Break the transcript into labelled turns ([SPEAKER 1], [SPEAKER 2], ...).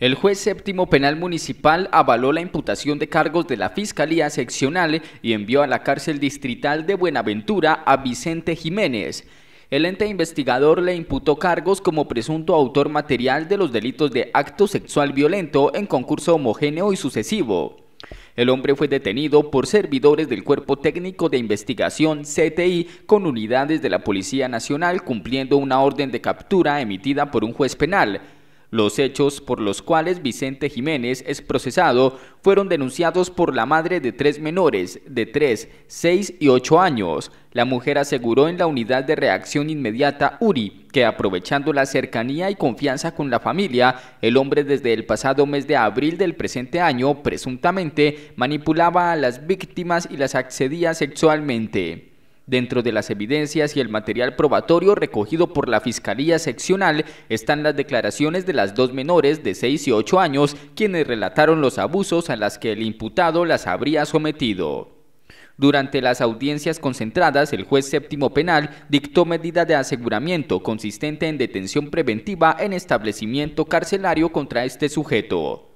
[SPEAKER 1] El juez séptimo penal municipal avaló la imputación de cargos de la Fiscalía Seccional y envió a la cárcel distrital de Buenaventura a Vicente Jiménez. El ente investigador le imputó cargos como presunto autor material de los delitos de acto sexual violento en concurso homogéneo y sucesivo. El hombre fue detenido por servidores del Cuerpo Técnico de Investigación CTI con unidades de la Policía Nacional cumpliendo una orden de captura emitida por un juez penal. Los hechos por los cuales Vicente Jiménez es procesado fueron denunciados por la madre de tres menores de 3, 6 y 8 años. La mujer aseguró en la unidad de reacción inmediata URI que aprovechando la cercanía y confianza con la familia, el hombre desde el pasado mes de abril del presente año presuntamente manipulaba a las víctimas y las accedía sexualmente. Dentro de las evidencias y el material probatorio recogido por la Fiscalía Seccional están las declaraciones de las dos menores de 6 y 8 años quienes relataron los abusos a las que el imputado las habría sometido. Durante las audiencias concentradas, el juez séptimo penal dictó medida de aseguramiento consistente en detención preventiva en establecimiento carcelario contra este sujeto.